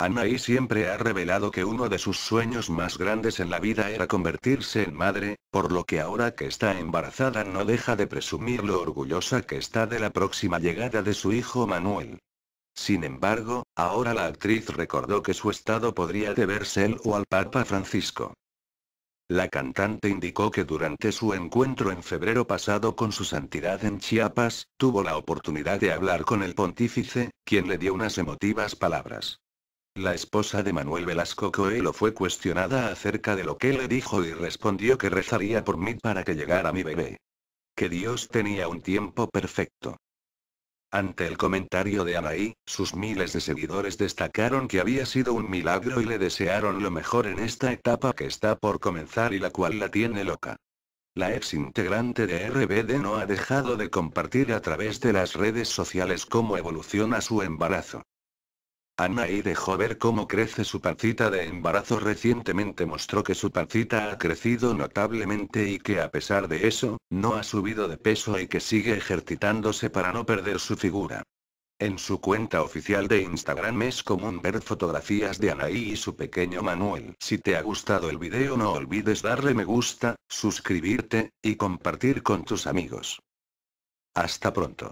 Anaí siempre ha revelado que uno de sus sueños más grandes en la vida era convertirse en madre, por lo que ahora que está embarazada no deja de presumir lo orgullosa que está de la próxima llegada de su hijo Manuel. Sin embargo, ahora la actriz recordó que su estado podría deberse él o al Papa Francisco. La cantante indicó que durante su encuentro en febrero pasado con su santidad en Chiapas, tuvo la oportunidad de hablar con el pontífice, quien le dio unas emotivas palabras. La esposa de Manuel Velasco Coelho fue cuestionada acerca de lo que le dijo y respondió que rezaría por mí para que llegara mi bebé. Que Dios tenía un tiempo perfecto. Ante el comentario de Anaí, sus miles de seguidores destacaron que había sido un milagro y le desearon lo mejor en esta etapa que está por comenzar y la cual la tiene loca. La ex integrante de RBD no ha dejado de compartir a través de las redes sociales cómo evoluciona su embarazo. Anaí dejó ver cómo crece su pancita de embarazo recientemente mostró que su pancita ha crecido notablemente y que a pesar de eso, no ha subido de peso y que sigue ejercitándose para no perder su figura. En su cuenta oficial de Instagram es común ver fotografías de Anaí y su pequeño Manuel. Si te ha gustado el video no olvides darle me gusta, suscribirte, y compartir con tus amigos. Hasta pronto.